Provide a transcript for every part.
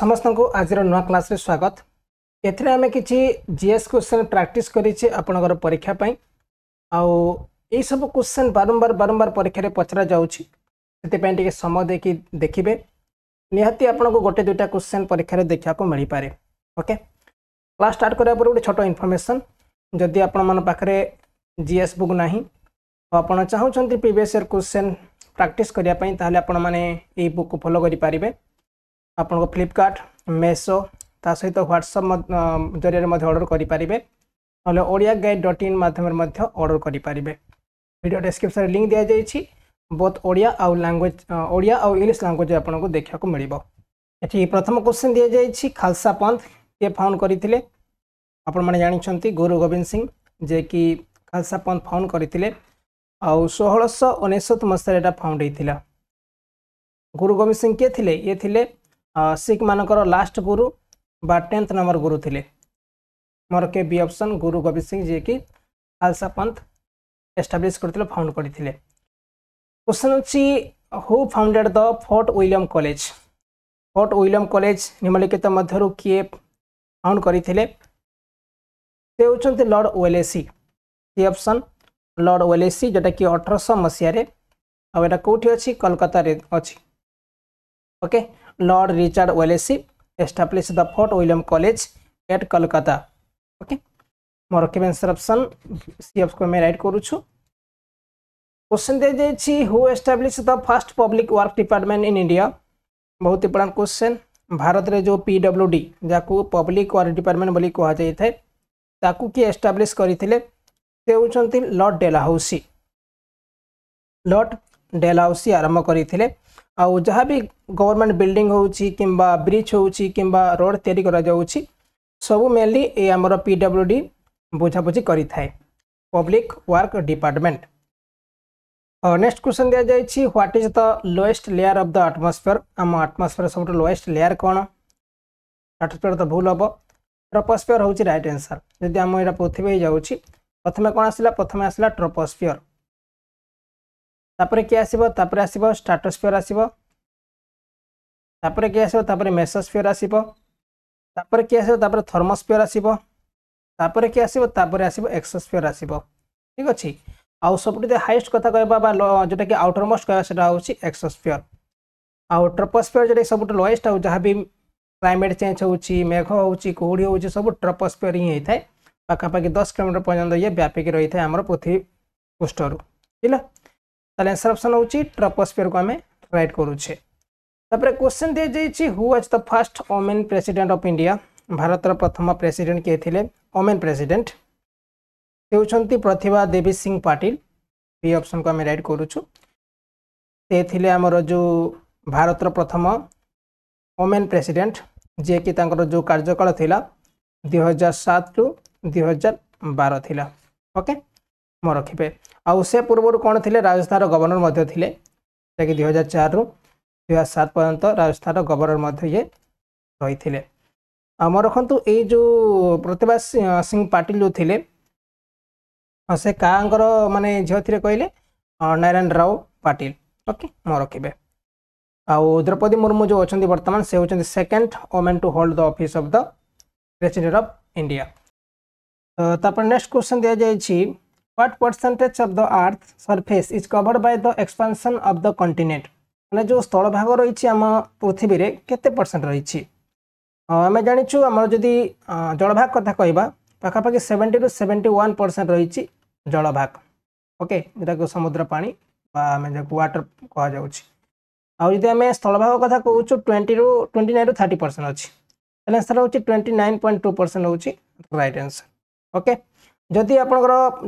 ସମସ୍ତଙ୍କୁ ଆଜିର ନୂଆ କ୍ଲାସ୍ରେ ସ୍ୱାଗତ ଏଥିରେ ଆମେ କିଛି ଜିଏସ୍ କ୍ୱେଶ୍ଚନ୍ ପ୍ରାକ୍ଟିସ୍ କରିଛେ ଆପଣଙ୍କର ପରୀକ୍ଷା ପାଇଁ ଆଉ ଏଇସବୁ କ୍ୱେଶ୍ଚନ୍ ବାରମ୍ବାର ବାରମ୍ବାର ପରୀକ୍ଷାରେ ପଚରାଯାଉଛି ସେଥିପାଇଁ ଟିକେ ସମୟ ଦେଇକି ଦେଖିବେ ନିହାତି ଆପଣଙ୍କୁ ଗୋଟେ ଦୁଇଟା କ୍ୱେଶ୍ଚନ୍ ପରୀକ୍ଷାରେ ଦେଖିବାକୁ ମିଳିପାରେ ଓକେ କ୍ଲାସ୍ ଷ୍ଟାର୍ଟ କରିବା ପରେ ଗୋଟେ ଛୋଟ ଇନଫର୍ମେସନ୍ ଯଦି ଆପଣମାନଙ୍କ ପାଖରେ ଜିଏସ୍ ବୁକ୍ ନାହିଁ ଆଉ ଆପଣ ଚାହୁଁଛନ୍ତି ପ୍ରିଭିୟସ୍ ଇୟର୍ କ୍ୱେଶ୍ଚନ୍ ପ୍ରାକ୍ଟିସ୍ କରିବା ପାଇଁ ତାହେଲେ ଆପଣମାନେ ଏଇ ବୁକ୍କୁ ଫଲୋ କରିପାରିବେ আপনক ফ্লিপকার্ট মেসো তা সহিত হোয়াটসঅ্যাপ ম জৰিয়তে মই অৰ্ডাৰ কৰি পাবিবে নহলে ওড়িয়া গেট ডট ইন মাধ্যমের মধ্য অৰ্ডাৰ কৰি পাবিবে ভিডিঅ ডেসক্রিপচন লিংক দিয়া হৈছে Both ওড়িয়া আৰু ল্যাংগুৱেজ ওড়িয়া আৰু ইংলিছ ল্যাংগুৱেজ আপোনাক দেখা কো مليব এতিয়া প্ৰথম কোৱেশ্চন দিয়া হৈছে খালসা পন্থ কে ফাউণ্ড কৰিtile আপোন মানে জানিছନ୍ତି Guru Gobind Singh जे की খালসা পন্থ ফাউণ্ড কৰিtile আৰু 1699 ত এটা ফাউণ্ড হৈছিল Guru Gobind Singh কেtile এtile ଶିଖ୍ମାନଙ୍କର ଲାଷ୍ଟ ଗୁରୁ ବା ଟେନ୍ଥ ନମ୍ବର ଗୁରୁ ଥିଲେ ମୋର କେ ବି ଅପସନ୍ ଗୁରୁ ଗୋବିନ୍ଦ ସିଂ ଯିଏକି ଖାଲସା ପନ୍ଥ ଏଷ୍ଟାବ୍ଲିଶ୍ କରିଥିଲେ ଫାଉଣ୍ଡ କରିଥିଲେ କ୍ୱେଶ୍ଚନ୍ ଅଛି who founded the Fort William College Fort William College ନିମ୍ନଲିଖିତ ମଧ୍ୟରୁ କିଏ ଫାଉଣ୍ଡ କରିଥିଲେ ସେ ହେଉଛନ୍ତି Lord Wellesley C option Lord Wellesley ଯେଉଁଟାକି ଅଠରଶହ ମସିହାରେ ଆଉ ଏଇଟା କେଉଁଠି ଅଛି କଲକାତାରେ ଅଛି okay Lord Richard Wellesley established the Fort William College at Kolkata. Okay. ମୋର କେବେ ଆନ୍ସର୍ ଅପ୍ସନ୍ ସି ଅପ୍ସନ୍କୁ ଆମେ ରାଇଟ୍ କରୁଛୁ क्वेश्चन दे जाइए who establish the first public work department in India बहुत इंपोर्टां क्वेश्चन भारत रे जो पी डब्ल्यू डी जहाँ पब्लिक वर्क डिपार्टमेंट बोली कह जाए ताकू किए एस्टाब्लीश करते हूँ लर्ड डेलाहाउसी लर्ड डेलाहाउसी आरंभ करते ଆଉ ଯାହା ବି ଗଭର୍ଣ୍ଣମେଣ୍ଟ ବିଲ୍ଡିଂ ହେଉଛି କିମ୍ବା ବ୍ରିଜ୍ ହେଉଛି କିମ୍ବା ରୋଡ଼ ତିଆରି କରାଯାଉଛି ସବୁ ମେନ୍ଲି ଏ ଆମର ପି ଡବ୍ଲ୍ୟୁ ଡି ବୁଝାବୁଝି କରିଥାଏ public work department next question ଦିଆଯାଇଛି what is the lowest layer of the atmosphere ଆମ ଆଟମସଫିୟର ସବୁଠୁ ଲୋଏଷ୍ଟ ଲେୟାର୍ କ'ଣ ଆଟମସଫିୟର ତ ଭୁଲ ହେବ ଟ୍ରପୋସ୍ଫିୟର ହେଉଛି ରାଇଟ୍ ଆନ୍ସର୍ ଯଦି ଆମ ଏଇଟା ପୃଥିବୀ ହେଇଯାଉଛି ପ୍ରଥମେ କ'ଣ ଆସିଲା ପ୍ରଥମେ ଆସିଲା ଟ୍ରପୋସ୍ଫିୟର ତାପରେ କିଏ ଆସିବ ତାପରେ ଆସିବ ଷ୍ଟାଟସ୍ଫିୟର ଆସିବ ତାପରେ କିଏ ଆସିବ ତାପରେ ମେସୋସ୍ଫିୟର ଆସିବ ତାପରେ କିଏ ଆସିବ ତାପରେ ଥର୍ମୋସ୍ଫିୟର ଆସିବ ତାପରେ କିଏ ଆସିବ ତାପରେ ଆସିବ ଏକ୍ସୋସ୍ଫିୟର ଆସିବ ଠିକ୍ ଅଛି ଆଉ ସବୁଠୁ ହାଇଏଷ୍ଟ କଥା କହିବା ବା ଯେଉଁଟାକି ଆଉଟରମୋଷ୍ଟ କହିବା ସେଇଟା ହେଉଛି ଏକ୍ସୋସ୍ଫିୟର ଆଉ ଟ୍ରପୋସ୍ଫିୟର ଯେଉଁଟାକି ସବୁଠୁ ଲୋଏଷ୍ଟ ଆଉ ଯାହା ବି କ୍ଲାଇମେଟ୍ ଚେଞ୍ଜ ହେଉଛି ମେଘ ହେଉଛି କୁହୁଡ଼ି ହେଉଛି ସବୁ ଟ୍ରପୋସ୍ଫିୟର ହିଁ ହେଇଥାଏ ପାଖାପାଖି ଦଶ କିଲୋମିଟର ପର୍ଯ୍ୟନ୍ତ ଇଏ ବ୍ୟାପିକି ରହିଥାଏ ଆମର ପୃଥିବୀ ପୃଷ୍ଠରୁ ବୁଝିଲା তাহলে আনসার অপশন হচ্ছে ট্রপোস্ফিয়ার কু আমি রাইট করুছে তাপরে কোশ্চেন দিয়ে যাইছি who was the first woman president of India ভারতর প্রথম প্রেসিডেন্ট কে থিলে ওমেন প্রেসিডেন্ট সে হচ্ছেন প্রতিভা দেবী সিং পাটিল বি অপশন কু আমি রাইট করুছু সে থিলে আমার যে ভারতর প্রথম ওমেন প্রেসিডেন্ট যে কি তাঙ্কর যে কার্যকাল থিলা 2007 টু 2012 থিলা ওকে মো রাখিবে ଆଉ ସେ ପୂର୍ବରୁ କ'ଣ ଥିଲେ ରାଜସ୍ଥାନର ଗଭର୍ଣ୍ଣର ମଧ୍ୟ ଥିଲେ ଯେଉଁଟାକି ଦୁଇ ହଜାର ଚାରିରୁ ଦୁଇ ହଜାର ସାତ ପର୍ଯ୍ୟନ୍ତ ରାଜସ୍ଥାନର ଗଭର୍ଣ୍ଣର ମଧ୍ୟ ଇଏ ରହିଥିଲେ ଆଉ ମନେ ରଖନ୍ତୁ ଏଇ ଯେଉଁ ପ୍ରତିଭା ସିଂ ପାଟିଲ ଯେଉଁ ଥିଲେ ସେ କାହାଙ୍କର ମାନେ ଝିଅ ଥିଲେ କହିଲେ ନାରାୟଣ ରାଓ ପାଟିଲ ଓକେ ମନେ ରଖିବେ ଆଉ ଦ୍ରୌପଦୀ ମୁର୍ମୁ ଯେଉଁ ଅଛନ୍ତି ବର୍ତ୍ତମାନ ସେ ହେଉଛନ୍ତି second woman to hold the office of the president of India ତାପରେ ନେକ୍ସଟ କ୍ୱେଶ୍ଚନ୍ ଦିଆଯାଇଛି what percentage of the earth surface is covered by the expansion of the continent मैंने जो स्थल भाग रही आम पृथ्वी में कते परसेंट रही आम जाचु आमर जदि जलभाग कथा कह पखापाखि seventy two seventy one percent रही जलभाग ओके समुद्र पा आम व्टर कह आदि आम स्थलभाग कथ कौ ट्वेंटी रू ट्वेंटी नाइन रू थी परसेंट अच्छी एनसर हो twenty nine point two percent हो रईट आंसर ओके okay? যদি আপনার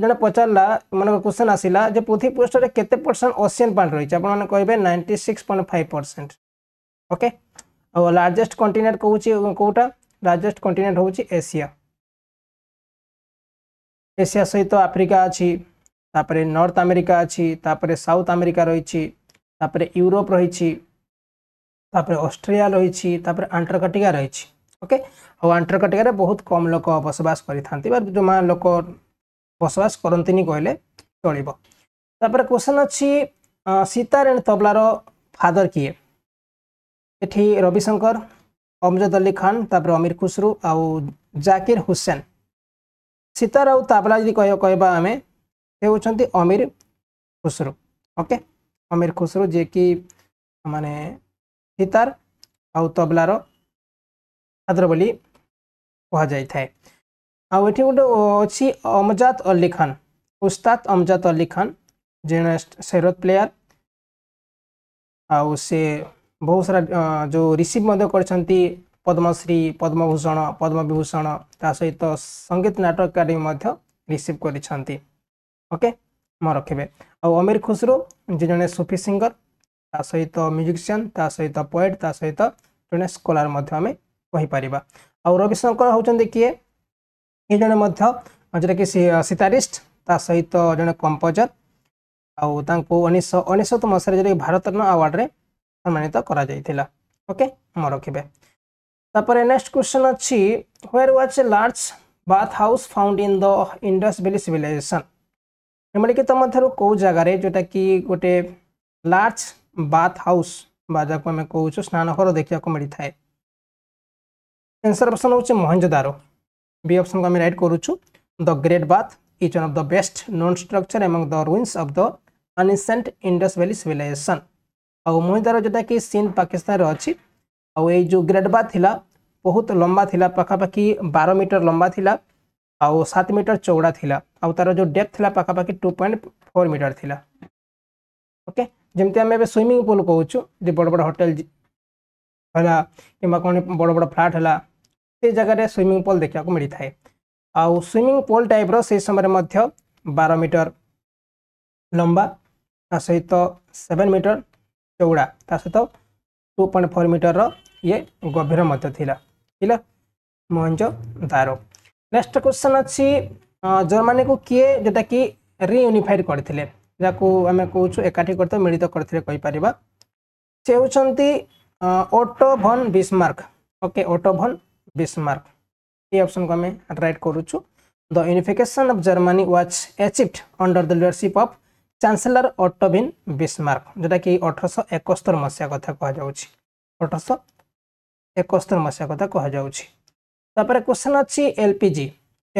জন পচারা মানে কোশ্চেন আসিলা যে পৃথিবী পৃষ্ঠরে কত পরসেন্ট ওসিয়ান পানি রয়েছে আপনার কেবে ninety six point five percent okay largest continent কৌছি কোটা লার্জেস্ট কন্টিনেট হচ্ছে এসিয়া এসিয়া সহ আফ্রিকা আপরে নর্থ আমেরিকা আপরে সাউথ আমেরিকা রয়েছে তাপরে ইউরোপ রয়েছে তাপরে অস্ট্রেলিয়া রয়েছে তাপরে আন্টার্কটিকা রয়েছে ଓକେ ଆଉ ଆଣ୍ଟାର୍କଟିକାରେ ବହୁତ କମ୍ ଲୋକ ବସବାସ କରିଥାନ୍ତି ବା ଯେଉଁମାନେ ଲୋକ ବସବାସ କରନ୍ତିନି କହିଲେ ଚଳିବ ତାପରେ କ୍ୱେଶ୍ଚନ୍ ଅଛି ସୀତାର ଏଣ୍ଡ ତବଲାର ଫାଦର କିଏ ଏଠି ରବିଶଙ୍କର ଅମଜଦ ଅଲ୍ଲୀ ଖାନ୍ ତାପରେ ଅମିର ଖୁସରୁ ଆଉ ଜାକିର ହୁସେନ ସୀତାର ଆଉ ତାବଲା ଯଦି କହିବା ଆମେ ସେ ହେଉଛନ୍ତି ଅମିର ଖୁସରୁ ଓକେ ଅମିର ଖୁସରୁ ଯିଏକି ମାନେ ସୀତାର ଆଉ ତବଲାର छात्र आठ गोटे अच्छी अमजात अल्ली खान उस्ताद अमजात अल्ली खान जेने सैरत प्लेयार आ बहुत सारा जो रिसीव कर पद्मश्री पद्मभूषण ता सहित तो संगीत नाटक अकाडेमी रिसीव करके रखे आमिर खुसरो जी जन सूफी सिंगर ता सहित म्यूजिशियन सहित पोएट ता सहित जो स्कलार कहींपर आ रविशंकर हूँ किए ये जड़े जो सितारिस्ट ता सहित जो कंपोजर आनीश मसीह जो भारत आवार्ड में सम्मानित करके रखे तापर नेक्स्ट क्वेश्चन अच्छी where was large bath house found in the Indus valley civilization निम्नलिखित मध्य कौ जगार जोटा कि गोटे लार्ज बाथ हाउस बाजा को कौ स्नान घर देखा मिलता है એન્સર અપ્શન હોઉં મહેન્જોદારો બી અપ્શન આમે રાઇટ કરુછું the great bath is one of the best known structure among the ruins of the ancient Indus valley civilization આउ મહેન્જોદારો જોટાକି ସିନ୍ଧ ପାକିସ୍ତାନରେ ଅଛି ଆଉ ଏଇ ଯେଉଁ ଗ୍ରେଟ୍ ବାଥ୍ ଥିଲା ବହୁତ ଲମ୍ବା ଥିଲା ପାଖାପାଖି ବାର ମିଟର ଲମ୍ବା ଥିଲା ଆଉ ସାତ ମିଟର ଚଉଡ଼ା ଥିଲା ଆଉ ତାର ଯେଉଁ ଡେପ୍ଥ ଥିଲା ପାଖାପାଖି ଟୁ ପଏଣ୍ଟ ଫୋର୍ ମିଟର ଥିଲା ଓକେ ଯେମିତି ଆମେ ଏବେ ସୁଇମିଂ ପୁଲ୍ କହୁଛୁ ଯଦି ବଡ଼ ବଡ଼ ହୋଟେଲ ହେଲା କିମ୍ବା କ'ଣ ବଡ଼ ବଡ଼ ଫ୍ଲାଟ୍ ହେଲା से जगह स्विमिंग पुल देखा मिलता है आ स्विमिंग पुल टाइप रहा बार मीटर लंबा ता सहित सेवेन मीटर चौड़ा ता सहित टू पॉइंट फोर मीटर रे गभर मंज दारो नेक्स्ट क्वेश्चन अच्छी जर्मानी को किए जोटा कि रीयूनिफाइड करते जहाँ आम कौच एकाठी करते मिलित करतेपर से होती Otto von okay Otto von Bismarck ये ऑप्शन को हमें राइट करूचु the unification of Germany was achieved under the leadership of chancellor Otto von Bismarck जोटा कि अठरश एकस्तर मसीहा कथा कह अठरश एकस्तर मसीहा कथा कह क्वेश्चन अच्छी एलपीजी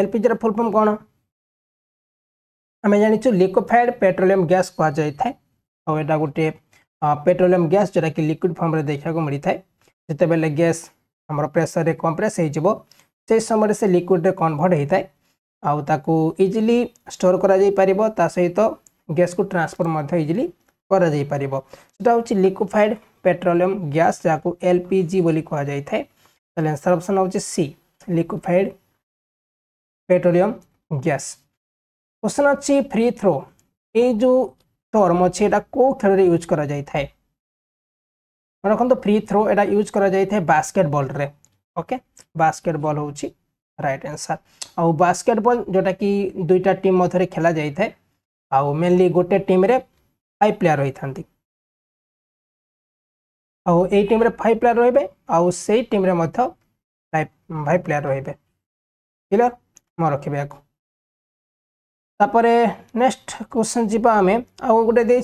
एलपीजी रुल फर्म कौन आम जानूँ लिक्विफाइड पेट्रोलियम गैस कह जाए और यहाँ गोटे पेट्रोलियम गैस जोटा कि लिक्विड फर्म देखा मिलता है जिते बैल गैस आम प्रेसर में कंप्रेस हो समय से लिक्विड्रे कनभर्ट होता है आउ इजिली स्टोर कर सहित गैस को ट्रांसफर इजिली करा हूँ लिक्विफाइड पेट्रोलियम गैस जहाँ को एल पी जि बोली कहुई है आंसर अप्सन हो C liquefied petroleum gas question अच्छी फ्री थ्रो ये जो टर्म अच्छे यहाँ कौ खेल यूज कराए रखु फ्री थ्रो एटा यूज करकेटबल बास्केटबल रे ओके बास्केटबल हूँ रईट आंसर आउ बास्केटबल जोटा कि दुईटा टीम मध्य खेला जाए आउ मेनली गोटे टीम फाइव प्लेयर रही था आउ ये टीम फाइव प्लेयर रे आउ से टीम फाइव प्लेयर रे क्लीयर मैं रखे आपको तापर नेक्स्ट क्वेश्चन जी आम आउ गोटे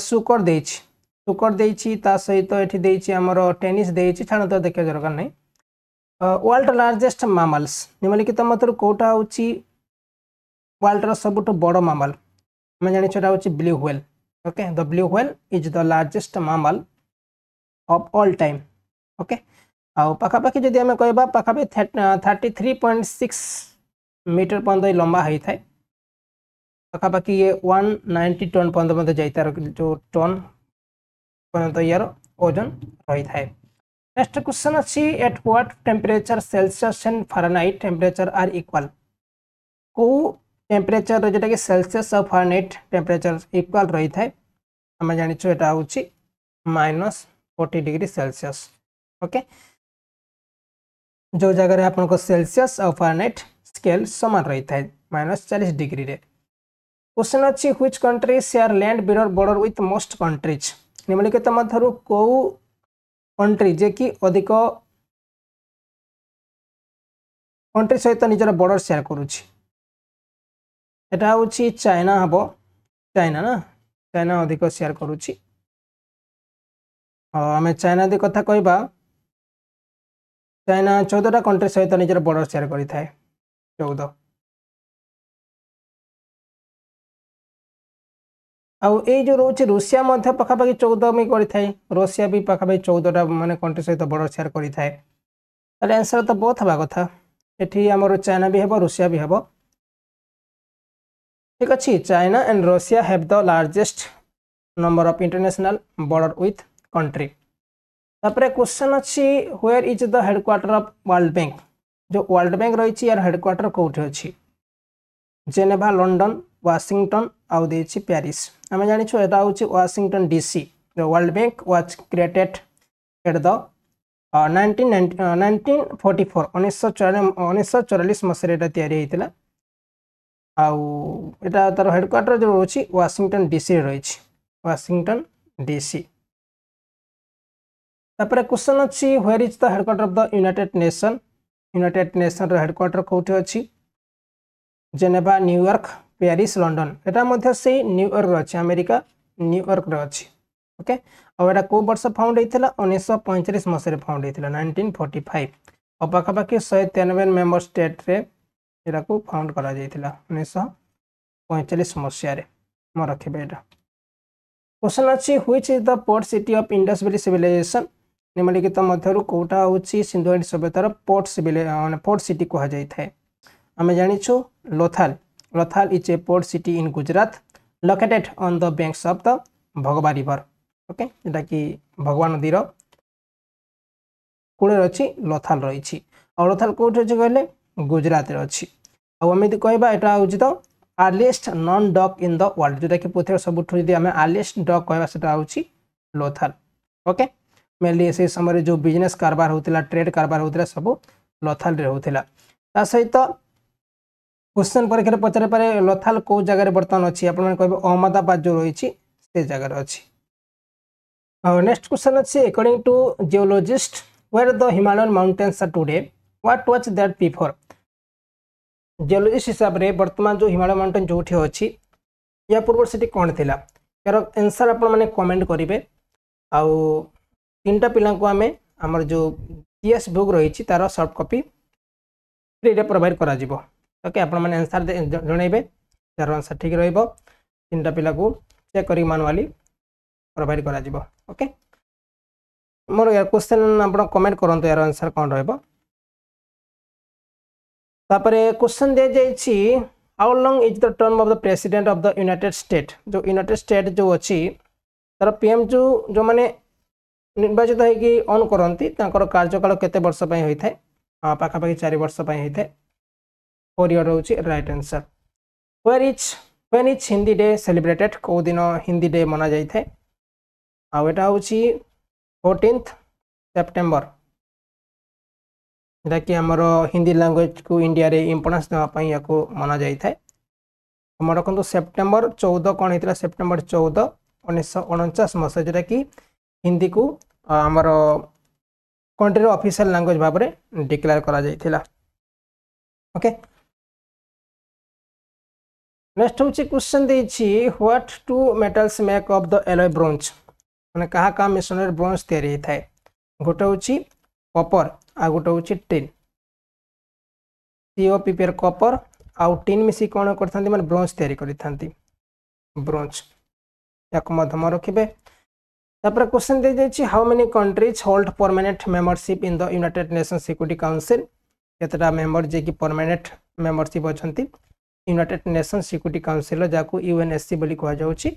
सुकर देखिए सुकर दे सहित ये देर टेनिस छाण तो देखा दरकार नहीं वर्ल्ड लार्जेस्ट मामल्स निम्नलिखित मतलब कौटा हूँ वर्ल्ड रुठ बड़ मामल आम जाना हो blue whale okay the blue whale is the largest mammal of all time okay आखापाखि जब आम कह पाखापि thirty three point six metre पर्यत लंबा होता है पखापाखि ये वन नाइंटी टन पर्यत जाए जो टन तैयार ओजन रही है नेक्स्ट क्वेश्चन अच्छी at what temperature Celsius and Fahrenheit temperature are equal कौ टेम्परेचर जोटा कि सेलसीयस और फरेनहाइट टेम्परेचर इक्वल रही है आम जानू ये minus forty degree Celsius okay जो जगह आप सेलसीयस और फरेनहाइट स्केल सामान रही है माइनस चालीस डिग्री क्वेश्चन अच्छी which country share land border border with most countries ନିମ୍ନଲିଖିତ ମଧ୍ୟରୁ କେଉଁ କଣ୍ଟ୍ରି ଯିଏକି ଅଧିକ କଣ୍ଟ୍ରି ସହିତ ନିଜର ବର୍ଡ଼ର ସେୟାର କରୁଛି এটা হচ্ছে চায়না হব চায়না না চায়না অধিক সেয়ার করুছি আমি চায়না দি কথা কইবা চায়না চৌদটা কন্ট্রি সহিত নিজের বর্ডর সেয়ার করে থাকে চৌদ ଆଉ ଏଇ ଯେଉଁ ରହୁଛି ରୁଷିଆ ମଧ୍ୟ ପାଖାପାଖି ଚଉଦ ମି କରିଥାଏ ରୁଷିଆ ବି ପାଖାପାଖି ଚଉଦଟା ମାନେ କଣ୍ଟ୍ରି ସହିତ ବଡ଼ ସେୟାର କରିଥାଏ ତାହେଲେ ଆନ୍ସର୍ ତ ବହୁତ ହେବା କଥା ଏଠି ଆମର ଚାଇନା ବି ହେବ ରୁଷିଆ ବି ହେବ ଠିକ୍ ଅଛି China and Russia have the largest number of international border with country ତାପରେ କ୍ୱେଶ୍ଚନ୍ ଅଛି where is the headquarter of World Bank ଯେଉଁ ୱାର୍ଲଡ ବ୍ୟାଙ୍କ ରହିଛି ଏହାର ହେଡ଼କ୍ୱାର୍ଟର କେଉଁଠି ଅଛି ଜେନେଭା ଲଣ୍ଡନ ୱାଶିଂଟନ୍ ଆଉ ଦେଇଛି ପ୍ୟାରିସ୍ आम जानी यहाँ हूँ Washington DC world bank was created at the nineteen nine nineteen forty four उन्नीस चौरास मसीह या हेडक्वाटर जो रही वाशिंगटन डीसी रही वाशिंगटन डीसी तापर क्वेश्चन अच्छी where is the headquarter of the United Nation United Nation headquarter कौटे अच्छी जेनेवा न्यूयॉर्क प्यारिस लंडन यहाँ से न्यूयर्क अच्छे आमेरिका न्यूयर्क अच्छी ओके और यहाँ कौ बर्ष फाउंड होता उन्नीस पैंतीस मसीह फाउंड होता नाइंटीन फोर्टी फाइव और पखापाखि शहे तेरानबे मेम्बर स्टेट्रे यू फाउंड कर उन्नीस पैंतालीस मसीह मैं रखे यहाँ क्वेश्चन अच्छी which is the port city of Indus valley civilization निम्नलिखित मध्य कौटा हो सिंधुआ सभ्यतार पोर्ट सिविल मैंने पोर्ट सिटी कहुए आम जानूँ लोथाल Lothal is a port city in Gujarat located on the banks of the Bhagwa river. Okay, এটা কি ভগবান নদীর কূলে রয়েছে লথাল রয়েছে আর লথাল কোটি রয়েছে কহিলে গুজরাটে রয়েছে আমি যদি কহবা এটা হচ্ছে তো earliest known dock in the world যেটাকি পৃথিবীর সবুঠু যদি আমি আর্লিয়েস্ট ডক কহবা সেটা হচ্ছে লোথাল ওকে মেনলি সেই সময় যে বিজনেস কারবার হোলা ট্রেড কারবার হোলা সব লথালে হোলা তা সহিত কোশ্চেন পরীক্ষার পচারে পারে লথাল কেউ জায়গায় বর্তমান অছি আপনার কে অহমদাবাদ যে রয়েছে সে জায়গার অছি নেক্সট কোশ্চেন আছে according to geologist where the Himalayan mountains are today what was that before geologist হিসাবে বর্তমান যে হিমালয় মাউন্টেন যেটি অছি ইয়া পূর্ব সেটি কণ লা এর এনসার আপন মানে কমেন্ট করবে আউ তিনটা পিলাঙ্কু আমি আমার যে পিএস বুক রয়েছে তার সফট কপি ফ্রিরে প্রোভাইড করা ওকে ଆପଣମାନେ ଆନ୍ସର୍ ଜଣାଇବେ ଯାହାର ଆନ୍ସର୍ ଠିକ୍ ରହିବ ତିନିଟା ପିଲାକୁ ଚେକ୍ କରିକି ମାନୁଆଲି ପ୍ରୋଭାଇଡ଼ କରାଯିବ ଓକେ ମୋର ଏହାର କ୍ୱେଶ୍ଚନ୍ ଆପଣ କମେଣ୍ଟ କରନ୍ତୁ ଏହାର ଆନ୍ସର୍ କ'ଣ ରହିବ ତାପରେ କ୍ୱେଶ୍ଚନ୍ ଦିଆଯାଇଛି how long is the term of the president of the United State ଯେଉଁ ୟୁନାଇଟେଡ୍ ଷ୍ଟେଟ୍ ଯେଉଁ ଅଛି ତାର ପିଏମ୍ ଯେଉଁ ଯେଉଁମାନେ ନିର୍ବାଚିତ ହୋଇକି ଅନ୍ କରନ୍ତି ତାଙ୍କର କାର୍ଯ୍ୟକାଳ କେତେ ବର୍ଷ ପାଇଁ ହୋଇଥାଏ ପାଖାପାଖି ଚାରି ବର୍ଷ ପାଇଁ ହୋଇଥାଏ ফোর ইয়র হচ্ছে right answer where is when is Hindi day celebrated কেউদিন হিন্দি ডে মনা যাই থাকে আটা হচ্ছে ফোরটিন্থ সেপ্টেম্বর যেটা কি আমার হিন্দি ল্যাঙ্গুয়েজ কু ইন্ডিয়ারে ইম্পর্টান্স দেওয়া या मना जाए মনে रखु सेप्टेम्बर चौदह कौन होता सेप्टेम्बर चौदह उन्नीस अणचाश मसीह जोटा कि हिंदी को आमर कंट्री अफिशियल लांगुएज भाव में डिक्लेयर कर ओके नेक्स्ट हूँ क्वेश्चन देखिए what two metals make of the alloy bronze मैंने क्या क्या मिश्रण ब्रोज या गोटे हूँ कपर आ गोटे हूँ टीन सीओ पीपीआर कपर आउ टीन मिसी कौन कर ब्रोज या ब्रोज या मध्यम रखिए तापर क्वेश्चन दे जाए how many countries hold permanent membership in the United Nation Security Council केतटा मेम्बर जी परमानेंट मेम्बरशिप अच्छा यूनिटेड नेशन सिक्यूरीटी काउनसिल जहाँ को एस सी कहुच्छ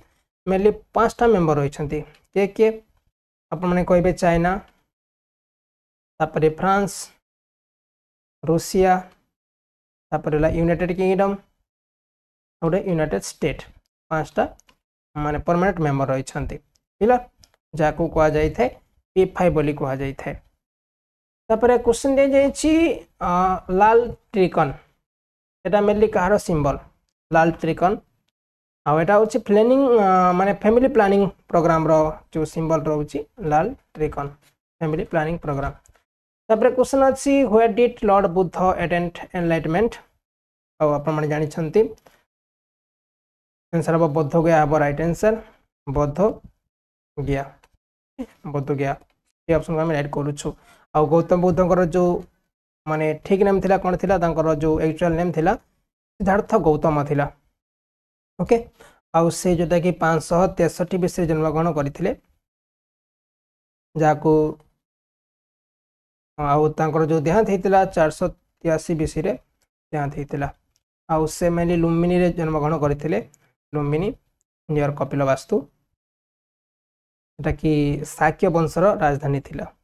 मेनली पांचटा मेम्बर रही किए किए आप कहे चाइना तापर फ्रांस रुषिया यूनिटेड किंगडम गोटे यूनिटेड स्टेट पांचटा मान परमानेंट मेम्बर रही बुला जहाँ को पी फाइव बोली कह जाए क्वेश्चन दी जाइए लाल ट्रिकन এটা মেনলি কাହାର ସିମ୍ବଲ ଲାଲ ତ୍ରିକୋଣ ଆଉ ଏଇଟା ହେଉଛି ପ୍ଲାନିଂ ମାନେ ଫ୍ୟାମିଲି ପ୍ଲାନିଂ ପ୍ରୋଗ୍ରାମର ଯେଉଁ ସିମ୍ବଲ ରହୁଛି ଲାଲ ତ୍ରିକୋଣ ଫ୍ୟାମିଲି ପ୍ଲାନିଂ ପ୍ରୋଗ୍ରାମ ତାପରେ କ୍ୱେଶ୍ଚନ୍ ଅଛି where did Lord Buddha attain enlightenment ଆଉ ଆପଣମାନେ ଜାଣିଛନ୍ତି ଆନ୍ସର୍ ହେବ ବୌଦ୍ଧ ଗୟା ହେବ right answer Bodh Gaya Bodh Gaya A ଅପସନ୍କୁ ଆମେ ରାଇଟ୍ କରୁଛୁ ଆଉ ଗୌତମ ବୁଦ୍ଧଙ୍କର ଯେଉଁ माने ठीक नेम थिला कौन थी जो एक्चुअल नेम थिला सिद्धार्थ गौतम थी ओके आउ से जोटा कि 563 विषय जन्म ग्रहण करथिले जाको आउ तांकर जो देहांत हेतिला 483 विषय देहांत हेतिला आउ से मेनली लुम्बिनी जन्मग्रहण जन्म ग्रहण करथिले लुम्बिनी नियर कपिलवास्तु कि साक्य वंशर राजधानी রাজধানী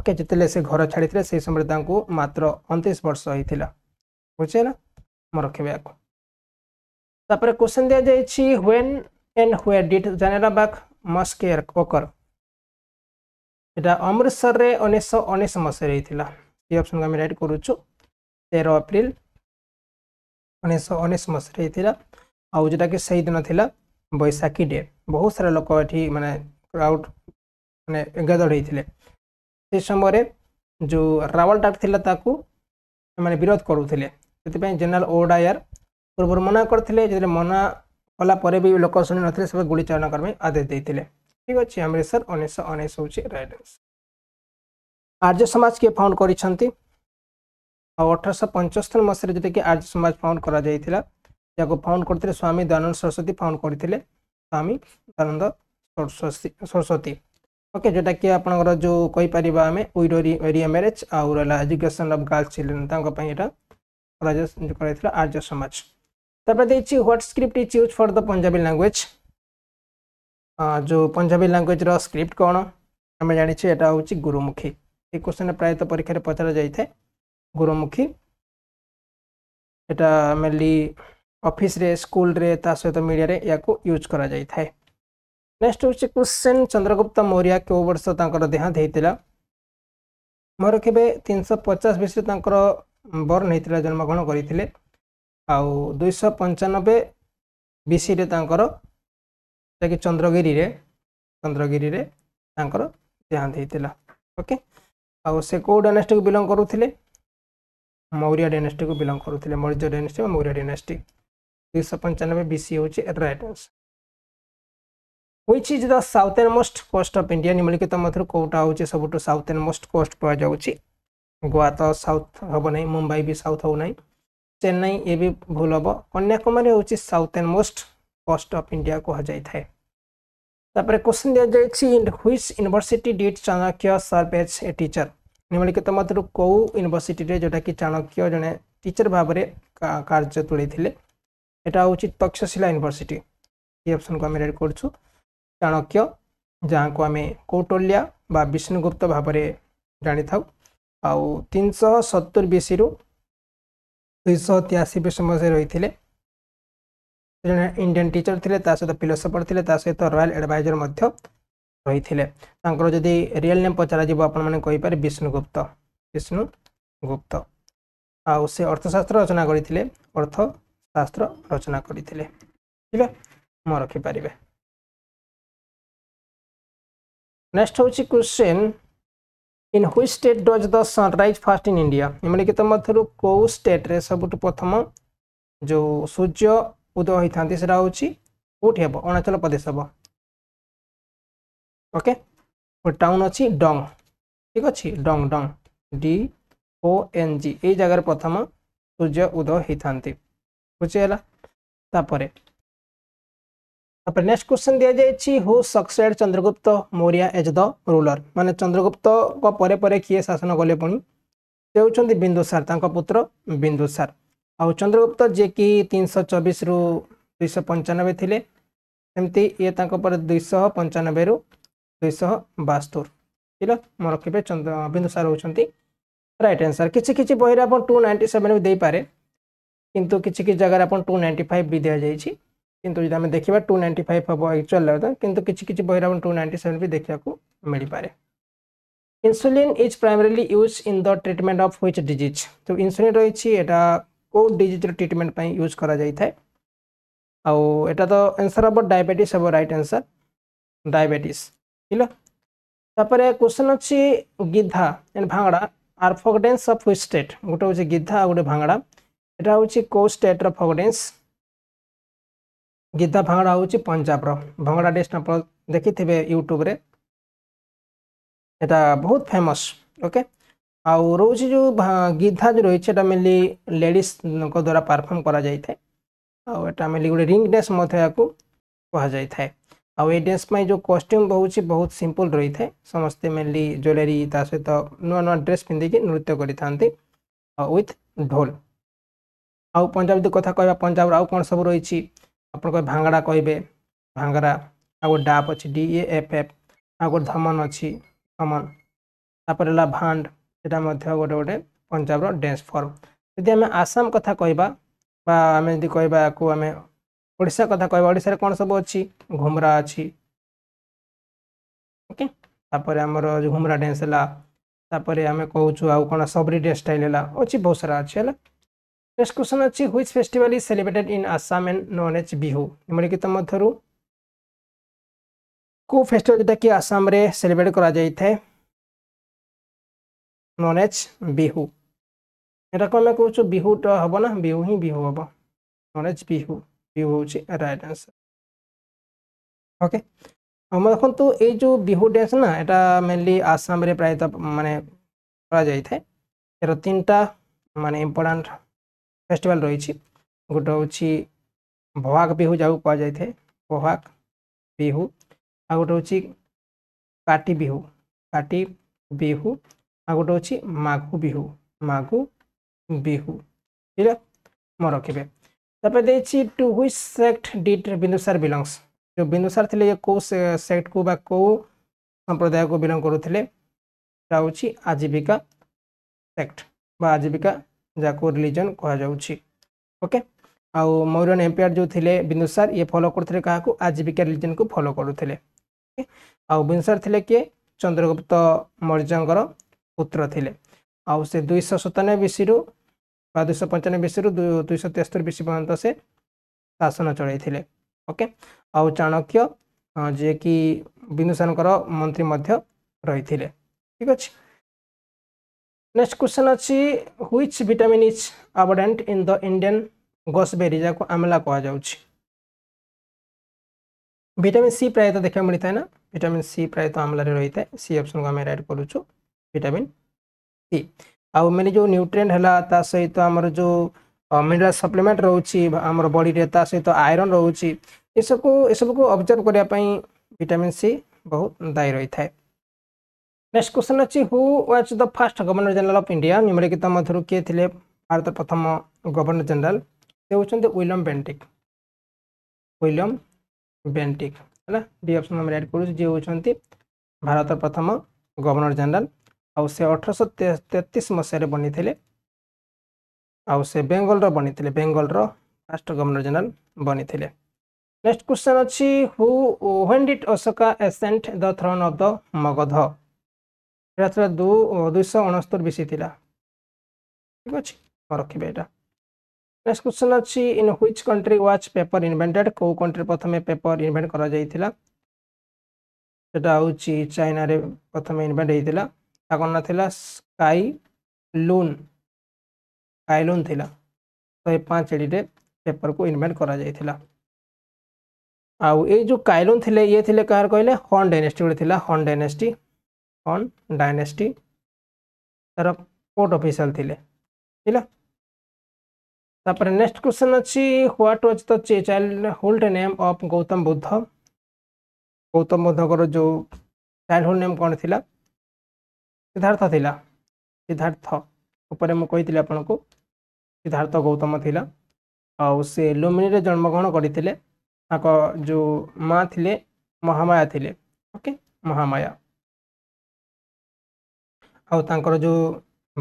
ଓକେ ଯେତେବେଳେ ସେ ଘର ଛାଡ଼ିଥିଲେ ସେହି ସମୟରେ ତାଙ୍କୁ ମାତ୍ର ଅଣତିରିଶ ବର୍ଷ ହେଇଥିଲା ବୁଝିଲେ ନା ମୁଁ ରଖିବି ଏହାକୁ ତାପରେ କ୍ୱେଶ୍ଚନ୍ ଦିଆଯାଇଛି when and where did Jallianwala Bagh massacre occur এটা অমৃতসরের উনিশশো উনিশ মশায় হয়েছিল এই অপশনকে আমি রাইট করুছু তের এপ্রিল উনিশশো উনিশ মশায় হয়েছিল আউ যেটাকি সেই দিন লা বৈশাখী ডে বহু সারা লোক এটি মানে ক্রাউড মানে এগাদড় হয়েছিল से समय जो रावल डाक मैंने विरोध करुले से जेनेल डायर पूर्व मना करते जो मना कला भी लोक शुण ना सब गुड़ चालन करें आदेश देते ठीक अच्छे अमृतसर उन्नीस उन्नीस हूँ रईट आर्य समाज किए फाउंड कर अठरश पंचस्तर मसीह जोटा आर्य समाज फाउंड कर फाउंड करते स्वामी दयानंद सरस्वती फाउंड करते स्वामी दयानंद सरस्वती ओके जोटा कि आप जो कहीपर आम उरिया मेरेज आउ रहा एजुकेशन अफ गर्ल्स चिल्ड्रेन यहाँ कर आर्य समाज तपर देखिए what script is use for the Punjabi language जो पंजाबी लांगुएज स्क्रिप्ट कौन आम जाने यहाँ हूँ गुरुमुखी ये क्वेश्चन प्रायत परीक्षा पचार जाए गुरुमुखी यहाँ मेनली अफिश्रे स्कूल ता सहित मीडिया या यूज कर ନେକ୍ସଟ ହେଉଛି କ୍ୱେଶ୍ଚିନ୍ ଚନ୍ଦ୍ରଗୁପ୍ତ ମୌର୍ଯ୍ୟ କେଉଁ ବର୍ଷ ତାଙ୍କର ଦେହାନ୍ତ ହେଇଥିଲା ମୋର କେବେ ତିନିଶହ ପଚାଶ ବିଷୟରେ ତାଙ୍କର ବର୍ଣ୍ଣ ହେଇଥିଲା ଜନ୍ମଗ୍ରହଣ କରିଥିଲେ ଆଉ ଦୁଇଶହ ପଞ୍ଚାନବେ ବିସିରେ ତାଙ୍କର ଯାହାକି ଚନ୍ଦ୍ରଗିରିରେ ଚନ୍ଦ୍ରଗିରିରେ ତାଙ୍କର ଦେହାନ୍ତ ହେଇଥିଲା ଓକେ ଆଉ ସେ କେଉଁ ଡାଇନେଷ୍ଟିକୁ ବିଲଙ୍ଗ କରୁଥିଲେ ମୌର୍ଯ୍ୟ ଡାଇନେଷ୍ଟିକୁ ବିଲଙ୍ଗ କରୁଥିଲେ ମୌର୍ଯ୍ୟ ଡାଇନେଷ୍ଟି ମୌର୍ଯ୍ୟ ଡାଇନେଷ୍ଟି ଦୁଇଶହ ପଞ୍ଚାନବେ ବିସି ହେଉଛି right which is the southernmost coast of india ନିମ୍ନଲିଖିତ ମଧ୍ୟରୁ କୋଉଟା ହେଉଛି ସବୁଠୁ southernmost coast କୁହାଯାଉଛି ଗୋଆ ତ ସାଉଥ୍ ହେବ ନାହିଁ ମୁମ୍ବାଇ ବି ସାଉଥ୍ ହେବ ନାହିଁ ଚେନ୍ନାଇ ଏ ବି ଭୁଲ ହେବ କନ୍ୟାକୁମାରୀ ହେଉଛି ସାଉଥର୍ନମୋଷ୍ଟ କୋଷ୍ଟ ଅଫ୍ ଇଣ୍ଡିଆ କୁହାଯାଇଥାଏ ତାପରେ କ୍ୱେଶ୍ଚିନ୍ ଦିଆଯାଇଛି which university did Chanakya serve as a teacher ନିମ୍ନଲିଖିତ ମଧ୍ୟରୁ କେଉଁ ୟୁନିଭର୍ସିଟିରେ ଯେଉଁଟାକି ଚାଣକ୍ୟ ଜଣେ ଟିଚର ଭାବରେ କାର୍ଯ୍ୟ ତୁଲେଇଥିଲେ এটা ହେଉଛି ତକ୍ଷଶିଲା ୟୁନିଭର୍ସିଟି এই অপସনକୁ ଆମେ ରେଡ୍ କରୁଛୁ ଚାଣକ୍ୟ ଯାହାଙ୍କୁ ଆମେ କୌଟଲ୍ୟା ବା ବିଷ୍ଣୁଗୁପ୍ତ ଭାବରେ ଜାଣିଥାଉ ଆଉ ତିନିଶହ ସତୁରି ବିସିରୁ ଦୁଇଶହ ତେୟାଅଶୀ ବିସି ମଧ୍ୟ ରହିଥିଲେ ଜଣେ ଇଣ୍ଡିଆନ୍ ଟିଚର୍ ଥିଲେ ତା ସହିତ ଫିଲୋସଫର୍ ଥିଲେ ତା ସହିତ ରୟାଲ୍ ଆଡ଼ଭାଇଜର୍ ମଧ୍ୟ ରହିଥିଲେ ତାଙ୍କର ଯଦି ରିଅଲ୍ ନେମ୍ ପଚରାଯିବ ଆପଣମାନେ କହିପାରେ ବିଷ୍ଣୁଗୁପ୍ତ ବିଷ୍ଣୁଗୁପ୍ତ ଆଉ ସେ ଅର୍ଥଶାସ୍ତ୍ର ରଚନା କରିଥିଲେ ଅର୍ଥଶାସ୍ତ୍ର ରଚନା କରିଥିଲେ ଠିକ୍ ମୋର ରଖିପାରିବେ नेक्स्ट हूँ question in which state does the sunrise first in India निम्नलिखित मध्य कौ स्टेट्रे सब प्रथम जो सूर्य उदय होता है कौटी हम अरुणाचल प्रदेश हम ओके टाउन अच्छी डंग ठीक अच्छे डंग डंग डी ओ एन जी ये जगार प्रथम सूर्य उदय होता बुझेगा तपर नेक्स्ट क्वेश्चन दि जाए who succeeded Chandragupta Maurya as the ruler माने चंद्रगुप्त परे परे किए शासन गले पुणी से होती बिंदुसार पुत्र बिंदुसार आ चंद्रगुप्त जे कि तीन सौ रु दुई पंचानबे थे एमती ये पर दुईश पंचानबे रु दुईश बास्तर ठीक मन रखे चंद्र बिंदुसार होट आंसर किसी किसी बहरे आप टू नाइंटी सेवेन भी देपे कितु किसी किसी जगह आप टू नाइंटी फाइव भी दि जाएगी কিন্তু যদি আমি দেখিবা টু নাইন্টি ফাইভ হব একচুয়াল লেভেল কিন্তু কিছু কিছু বইরে আমি টু নাইন্টি সেভেন বি দেখিବାକୁ ମିଳିପାରେ insulin is primarily use in the treatment of which disease তো ইনসুলিন রয়েছে এটা কেউ ডিজিজর ট্রিটমেন্ট পাই ইউজ করা যাইଥାଏ ଆଉ ଏଟା ତ ଆନ୍ସର୍ ହେବ ଡାଇବେଟିସ୍ ହେବ ରାଇଟ୍ ଆନ୍ସର୍ ଡାଇବେଟିସ୍ ବୁଝିଲ ତାପରେ କ୍ୱେଶ୍ଚନ୍ ଅଛି Giddha and Bhangra are folk dance of which state ଗୋଟେ ହେଉଛି ଗିଧା ଆଉ ଗୋଟେ ଭାଙ୍ଗଡ଼ା ଏଟା ହେଉଛି କେଉଁ ଷ୍ଟେଟ୍ର ଫଗଡେନ୍ସ ଗୀତା ଭାଙ୍ଗଡ଼ା ହେଉଛି ପଞ୍ଜାବର ଭାଙ୍ଗଡ଼ା ଡିସ୍ ଆପଣ ଦେଖିଥିବେ ୟୁଟ୍ୟୁବରେ ଏଇଟା ବହୁତ ଫେମସ୍ ଓକେ ଆଉ ରହୁଛି ଯେଉଁ ଗୀତା ଯେଉଁ ରହିଛି ଏଇଟା ମେନଲି ଲେଡ଼ିଜ୍ଙ୍କ ଦ୍ୱାରା ପରଫର୍ମ କରାଯାଇଥାଏ ଆଉ ଏଇଟା ମେନଲି ଗୋଟେ ରିଙ୍ଗ ଡ୍ୟାନ୍ସ ମଧ୍ୟ ଏହାକୁ କୁହାଯାଇଥାଏ ଆଉ ଏଇ ଡ୍ୟାନ୍ସ ପାଇଁ ଯେଉଁ କଷ୍ଟ୍ୟୁମ୍ ରହୁଛି ବହୁତ ସିମ୍ପଲ୍ ରହିଥାଏ ସମସ୍ତେ ମେନଲି ଜ୍ୱେଲେରୀ ତା ସହିତ ନୂଆ ନୂଆ ଡ୍ରେସ୍ ପିନ୍ଧିକି ନୃତ୍ୟ କରିଥାନ୍ତି ୱିଥ୍ ଢୋଲ ଆଉ ପଞ୍ଜାବୀ କଥା କହିବା ପଞ୍ଜାବର ଆଉ କ'ଣ ସବୁ ରହିଛି ଆପଣ କହିବେ ଭାଙ୍ଗଡ଼ା କହିବେ ଭାଙ୍ଗରା ଆଉ ଗୋଟେ ଡାପ୍ ଅଛି ଡି ଏ ଏଫ୍ ଏଫ୍ ଆଉ ଗୋଟେ ଧମନ ଅଛି ଧମନ ତାପରେ ହେଲା ଭାଣ୍ଡ ସେଟା ମଧ୍ୟ ଗୋଟେ ଗୋଟେ ପଞ୍ଜାବର ଡ୍ୟାନ୍ସ ଫର୍ମ ଯଦି ଆମେ ଆସାମ କଥା କହିବା বা আমি যদি কহবা আকু আমি ওড়িশা কথা কহবা ওড়িশার কোন সব অছি ঘুমরা অছি ওকে তারপরে আমার ঘুমরা ড্যান্স হেলা তারপরে আমি কৌছু আউ কোন সবরি ড্যান্স স্টাইল হেলা অছি বহুত সারা অছি হেলা নেক্সট কোশ্চেন আছে which festival is celebrated in Assam and known as Bihu নিম্নলিখিত মধ্যরু କେଉଁ ଫେଷ୍ଟିଭାଲ ଯେଉଁଟାକି ଆସାମରେ ସେଲିବ୍ରେଟ୍ କରାଯାଇଥାଏ ନନେଜ୍ ବିହୁ ଏଟାକୁ ଆମେ କହୁଛୁ ବିହୁଟା ହେବ ନା ବିହୁ ହିଁ ବିହୁ ହେବ ନନେଜ୍ ବିହୁ ବିହୁ ହେଉଛି ରାଇଟ୍ ଆନ୍ସର୍ ଓକେ ଆମ ଦେଖନ୍ତୁ ଏଇ ଯେଉଁ ବିହୁ ଡ୍ୟାନ୍ସ ନା ଏଇଟା ମେନଲି ଆସାମରେ ପ୍ରାୟତଃ ମାନେ କରାଯାଇଥାଏ ଏର ତିନିଟା ମାନେ ଇମ୍ପୋର୍ଟାଣ୍ଟ ଫେଷ୍ଟିଭାଲ ରହିଛି ଗୋଟେ ହେଉଛି ବହାଗ ବିହୁ ଯାହାକୁ କୁହାଯାଇଥାଏ ବହାଗ ବିହୁ ଆଉ ଗୋଟେ ହେଉଛି କାଟି ବିହୁ କାଟି ବିହୁ ଆଉ ଗୋଟେ ହେଉଛି ମାଘୁ ବିହୁ ମାଘୁ ବିହୁ ଏଇଟା ମୁଁ ରଖିବେ ତାପରେ ଦେଇଛି to which sect did Bindusara belongs ଯେଉଁ ବିନ୍ଦୁସାର ଥିଲେ ଯେ କେଉଁ ସେକ୍ଟକୁ ବା କେଉଁ ସମ୍ପ୍ରଦାୟକୁ ବିଲଙ୍ଗ କରୁଥିଲେ ସେଟା ହେଉଛି ଆଜୀବିକା ସେକ୍ଟ ବା ଆଜୀବିକା ଯାହାକୁ ରିଲିଜନ୍ କୁହାଯାଉଛି ଓକେ ଆଉ ମୟୂରନ୍ ଏମ୍ପିଆର୍ ଯେଉଁ ଥିଲେ ବିନ୍ଦୁସାର ଇଏ ଫଲୋ କରୁଥିଲେ କାହାକୁ ଆଜୀବିକା ରିଲିଜନ୍କୁ ଫଲୋ କରୁଥିଲେ ଆଉ ବିନ୍ଦୁସାର ଥିଲେ କିଏ ଚନ୍ଦ୍ରଗୁପ୍ତ ମୌର୍ଯ୍ୟଙ୍କର ପୁତ୍ର ଥିଲେ ଆଉ ସେ ଦୁଇଶହ ସତାନବେ ବିଶିରୁ ବା ଦୁଇଶହ ପଞ୍ଚାନବେ ବିଶିରୁ ଦୁଇଶହ ତେସ୍ତରୀ ବିଶି ପର୍ଯ୍ୟନ୍ତ ସେ ଶାସନ ଚଳାଇଥିଲେ ଓକେ ଆଉ ଚାଣକ୍ୟ ଯିଏକି ବିନ୍ଦୁସାରଙ୍କର ମନ୍ତ୍ରୀ ମଧ୍ୟ ରହିଥିଲେ ଠିକ୍ ଅଛି নেক্সট কোশ্চেন আছে which vitamin is abundant in the Indian gooseberry যাকে আমলা কুযাচ্ছে ভিটামিন সি প্রায়ত দেখা মিলিতা না ভিটামিন সি প্রায়ত আমলার রয়েছে সি অপশন কু আমি রাইট করুছু ভিটামিন সি আউ মেন যে নিউট্রিয়েন্ট হেলা তা সহিত আমার যে মিনারেল সপ্লিমেন্ট রয়েছে আমার বডিরে তা সহিত আইরন রয়েছে এসবু এসবুক অবজর্ভ করা ভিটামিন সি বহুত দায়ী রয়েছে ନେକ୍ସଟ କ୍ୱେଶ୍ଚନ୍ ଅଛି who was the first governor general of India ନିମ୍ନଲିଖିତ ମଧ୍ୟରୁ କିଏ ଥିଲେ ଭାରତ ପ୍ରଥମ ଗଭର୍ଣ୍ଣର ଜେନେରାଲ ସେ ହେଉଛନ୍ତି ୱିଲିୟମ୍ ବେଣ୍ଟିକ୍ ୱିଲିୟମ୍ ବେଣ୍ଟିକ୍ ହେଲା ଡି ଅପସନ୍ ଆମେ ଆଡ଼୍ କରୁଛୁ ଯିଏ ହେଉଛନ୍ତି ଭାରତ ପ୍ରଥମ ଗଭର୍ଣ୍ଣର ଜେନେରାଲ ଆଉ ସେ ଅଠରଶହ ତେତିଶ ମସିହାରେ ବନିଥିଲେ ଆଉ ସେ ବେଙ୍ଗଲର ବନିଥିଲେ ବେଙ୍ଗଲର ଫାଷ୍ଟ ଗଭର୍ଣ୍ଣର ଜେନେରାଲ ବନିଥିଲେ ନେକ୍ସଟ କ୍ୱେଶ୍ଚନ୍ ଅଛି who when did Ashoka ascend the throne of the Magadha ଏଇଟା ଥିଲା ଦୁଇଶହ ଅଣସ୍ତରି ବିଶି ଥିଲା ଠିକ୍ ଅଛି ହଁ ରଖିବେ ଏଇଟା ନେକ୍ସଟ କ୍ୱେଶ୍ଚନ୍ ଅଛି in which country was paper invented କେଉଁ କଣ୍ଟ୍ରି ପ୍ରଥମେ ପେପର୍ ଇନଭେଣ୍ଟ କରାଯାଇଥିଲା ସେଇଟା ହେଉଛି ଚାଇନାରେ ପ୍ରଥମେ ଇନଭେଣ୍ଟ ହେଇଥିଲା ତାଙ୍କ ନାଁ ଥିଲା ସ୍କାଇ ଲୁନ୍ ସ୍କାଇ ଲୁନ୍ ଥିଲା ଏ ପାଞ୍ଚ ଏଡ଼ିରେ ପେପରକୁ ଇନଭେଣ୍ଟ କରାଯାଇଥିଲା ଆଉ ଏଇ ଯେଉଁ କାଇଲୁନ୍ ଥିଲେ ଇଏ ଥିଲେ କାହାର କହିଲେ ହନ୍ ଡାଇନେଷ୍ଟି ଗୋଟେ ଥିଲା ହନ୍ ଡାଇନେଷ୍ଟି अन् डायनेटी तर कोर्ट अफिशियाल थे तापर नेक्स्ट क्वेश्चन अच्छी what was the childhood name of Gautam Buddha Gautam बुद्धकर जो चाइल्डहुड नेम कौन थी सिद्धार्थ थी सिद्धार्थ उपरि आपन को सिद्धार्थ गौतम थी आुमिनी जन्मग्रहण करते जो माँ थी महामाया थी ओके महामाया ଆଉ ତାଙ୍କର ଯେଉଁ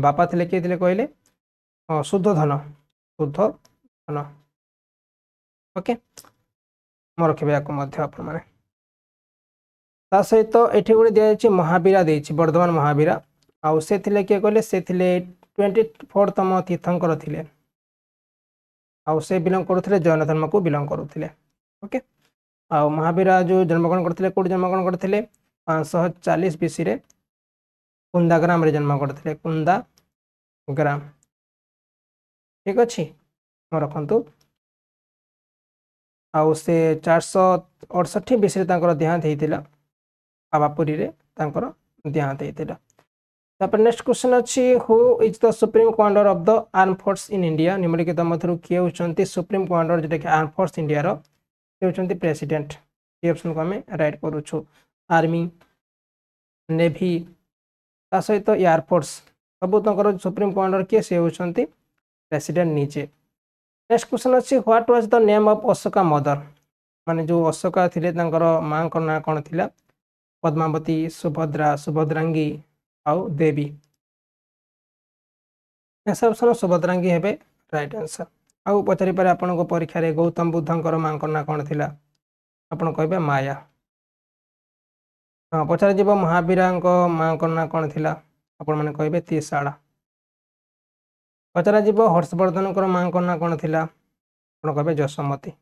ବାପା ଥିଲେ କିଏ ଥିଲେ କହିଲେ ହଁ ଶୁଦ୍ଧ ଧନ ଶୁଦ୍ଧ ଧନ ଓକେ ମୁଁ ରଖିବେ ୟାକୁ ମଧ୍ୟ ଆପଣମାନେ ତା ସହିତ ଏଠି ଗୋଟେ ଦିଆଯାଇଛି ମହାବୀରା ଦେଇଛି ବର୍ଦ୍ଧମାନ ମହାବୀରା ଆଉ ସେ ଥିଲେ କିଏ କହିଲେ ସେ ଥିଲେ ଟ୍ୱେଣ୍ଟି ଫୋର୍ତମ ତୀର୍ଥଙ୍କର ଥିଲେ ଆଉ ସେ ବିଲଙ୍ଗ କରୁଥିଲେ ଜୈନ ଧର୍ମକୁ ବିଲଙ୍ଗ କରୁଥିଲେ ଓକେ ଆଉ ମହାବୀରା ଯେଉଁ ଜନ୍ମଗ୍ରହଣ କରିଥିଲେ କେଉଁଠି ଜନ୍ମଗ୍ରହଣ କରିଥିଲେ ପାଞ୍ଚଶହ ଚାଳିଶ ବିସିରେ कुंदा ग्राम जन्म कर कुंदा ग्राम ठीक अच्छे रखत आ चार अड़सठ विषय देहांत होता आबापुरी देहांत होता तापर नेक्स्ट क्वेश्चन अच्छी who is the supreme commander of the arm force in India निम्नलिखित मधुर किए होती सुप्रीम कमांडर जो आर्म फोर्स इंडिया किए होती प्रेसीडेट ये अप्सन को आम रईट करुच्छू आर्मी नेभी ତା ସହିତ ଏୟାରଫୋର୍ସ ସବୁ ତାଙ୍କର ସୁପ୍ରିମ୍ କମାଣ୍ଡର କିଏ ସେ ହେଉଛନ୍ତି ପ୍ରେସିଡେଣ୍ଟ ନିଜେ ନେକ୍ସଟ କ୍ୱେଶ୍ଚନ୍ ଅଛି what was the name of Ashoka mother ମାନେ ଯେଉଁ ଅଶୋକା ଥିଲେ ତାଙ୍କର ମାଆଙ୍କ ନାଁ କ'ଣ ଥିଲା ପଦ୍ମାବତୀ ସୁଭଦ୍ରା ସୁଭଦ୍ରାଙ୍ଗୀ ଆଉ ଦେବୀ ନେକ୍ସଟ ଅପ୍ସନ୍ ସୁଭଦ୍ରାଙ୍ଗୀ ହେବେ ରାଇଟ୍ ଆନ୍ସର୍ ଆଉ ପଚାରିପାରେ ଆପଣଙ୍କ ପରୀକ୍ଷାରେ ଗୌତମ ବୁଦ୍ଧଙ୍କର ମାଆଙ୍କ ନାଁ କ'ଣ ଥିଲା ଆପଣ କହିବେ ମାୟା ହଁ ପଚରାଯିବ ମହାବୀରାଙ୍କ ମାଆଙ୍କ ନାଁ କ'ଣ ଥିଲା ଆପଣମାନେ କହିବେ ତିଶାଳା ପଚରାଯିବ ହର୍ଷବର୍ଦ୍ଧନଙ୍କର ମାଆଙ୍କ ନାଁ କ'ଣ ଥିଲା ଆପଣ କହିବେ ଯଶମତୀ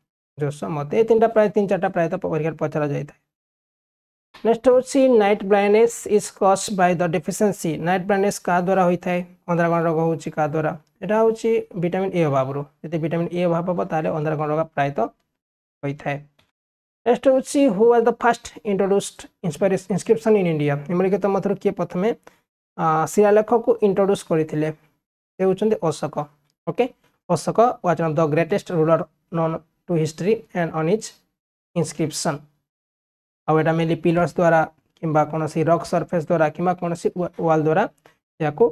ଯଶମତୀ ଏ ତିନିଟା ପ୍ରାୟ ତିନି ଚାରିଟା ପ୍ରାୟତଃ ପରୀକ୍ଷାରେ ପଚରାଯାଇଥାଏ ନେକ୍ସଟ ହେଉଛି night blindness is cause by the deficiency night blindness କାହା ଦ୍ୱାରା ହୋଇଥାଏ ଅନ୍ଧାରକଣ ରୋଗ ହେଉଛି କାହା ଦ୍ୱାରା ଏଇଟା ହେଉଛି ଭିଟାମିନ୍ ଏ ଅଭାବରୁ ଯଦି ଭିଟାମିନ୍ ଏ ଅଭାବ ହେବ ତାହେଲେ ଅନ୍ଧାରକଣ ରୋଗ ପ୍ରାୟତଃ ହୋଇଥାଏ Restaurant who was the first introduced inscription in India. ନିମ୍ନଲିଖିତ ମଧ୍ୟରୁ କିଏ ପ୍ରଥମେ ଶିଳାଲେଖକୁ ଇଣ୍ଟ୍ରୋଡ୍ୟୁସ୍ କରିଥିଲେ ସେ ହେଉଛନ୍ତି Ashok okay Ashok was one the greatest ruler known to history and on his inscription ଆଉ ଏଇଟା ମେନଲି ପିଲର୍ସ ଦ୍ୱାରା କିମ୍ବା କୌଣସି ରକ୍ ସର୍ଫେସ୍ ଦ୍ୱାରା କିମ୍ବା କୌଣସି ୱାଲ୍ ଦ୍ୱାରା ଏହାକୁ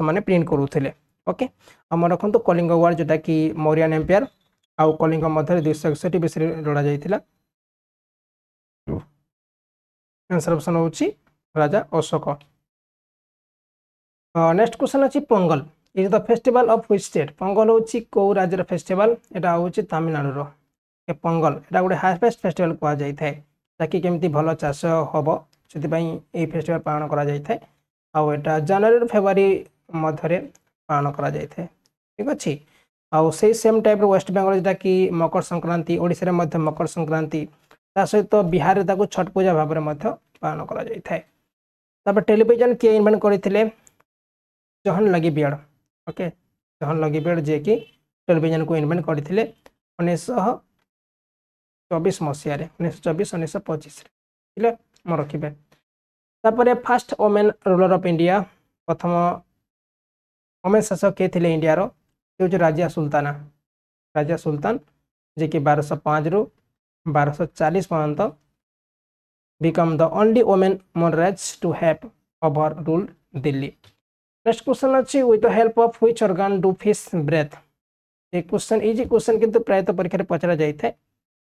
ସେମାନେ ପ୍ରିଣ୍ଟ କରୁଥିଲେ ଓକେ ଆଉ ମନେ ରଖନ୍ତୁ କଳିଙ୍ଗ ୱାର୍ ଯେଉଁଟାକି ମୌରିଆନ୍ ଏମ୍ପେୟାର ଆଉ କଳିଙ୍ଗ ମଧ୍ୟରେ ଦୁଇଶହ ଏକଷଠି ବିଷୟରେ ଲଢ଼ାଯାଇଥିଲା आंसर ऑप्शन हूँ राजा अशोक नेक्स्ट क्वेश्चन अच्छी Pongal is the festival of which state Pongal हूँ कौ राज्य फेस्टिवल यहाँ हूँ तमिलनाडुर पोंगल यहाँ गोटे हाइस्ट फेस्टिवल कहुई था ताकि केमी भल चाष हम से फेस्टिवल पालन करा जानवर फेब्रुआरी मध्य पालन कराई ठीक अच्छे आई सेम टाइप रेस्ट बेंगल जोटा कि मकर संक्रांति ओडा मकर संक्रांति सहित बिहार छठ पूजा भाव में टेलीजन किए इनवेट करते जहन लगी बियड ओके जहन लगी बियड जे कि टेलीजन को इनवेट करें उन्नीस चौबीस मसीह उन्नीस चौबीस उन्नीस पचीस मैं तापर first woman ruler of India प्रथम ओमेन शासक किए थे इंडिया राजा सुलताना राजा सुलतान जी कि बारश पाँच रू बारश चालीस पर्यत become the only woman monarch to help over rule Delhi next question अच्छी with the help of which organ do fish breathe एक क्वेश्चन ये क्वेश्चन कितना प्रायत परीक्षा में पचरा जाए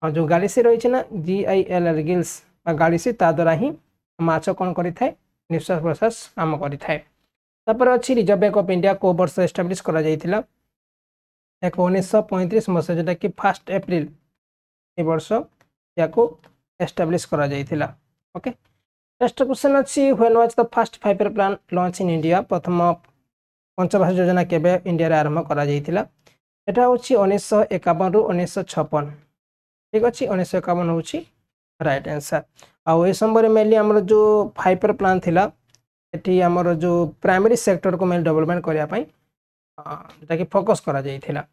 और जो गाड़ी सी ना जि आई एल एल गिल्स गाड़ी सी ही माछ कौन करश्वास प्रश्वास कम करपर अच्छी रिजर्व बैंक अफ इंडिया को वर्ष एस्टाब्लीश कर एक उन्नीस पैंतीस मसीह जोटा कि फास्ट एप्रिल ए वर्ष याको एस्टाब्लिश करा जायतिला ओके नेक्स्ट क्वेश्चन अछि when was the first five year plan launch in India प्रथम पंचवर्ष योजना केबे इंडिया रे आरंभ करा जायतिला एटा होछि 1951 रु 1956 ठीक अछि 1951 होछि राइट आंसर आ ए संबर मेनली हमर जो फाइबर प्लान थिला एटी हमर जो प्राइमरी सेक्टर को मेन डेवलपमेंट करया पई जटा के फोकस करा जायतिला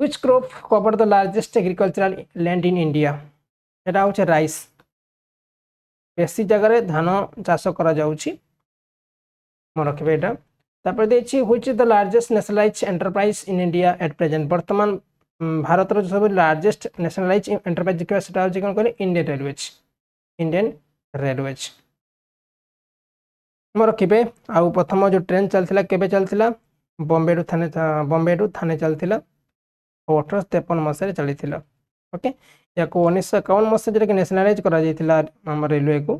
which crop cover the largest agricultural land in India এটা হচ্ছে রাইস বেশি জায়গায় ধান চাষ করা যাচ্ছে মনে রাখবে এটা তারপরে দিয়েছি which is the largest nationalised enterprise in India at present বর্তমান ভারতের সব লার্জেস্ট ন্যাশনালাইজ এন্টারপ্রাইজ দেখবে সেটা হচ্ছে কোন কলে ইন্ডিয়ান রেলওয়েজ ইন্ডিয়ান রেলওয়েজ মনে রাখবে আউ প্রথম যে ট্রেন চালিলা কেবে চালিলা বম্বে টু থানে বম্বে টু থানে চালিলা अठरश तेपन मसीह चली ओके या उन्नीस एकवन मसीह जो कि नेशनालाइज रेलवे को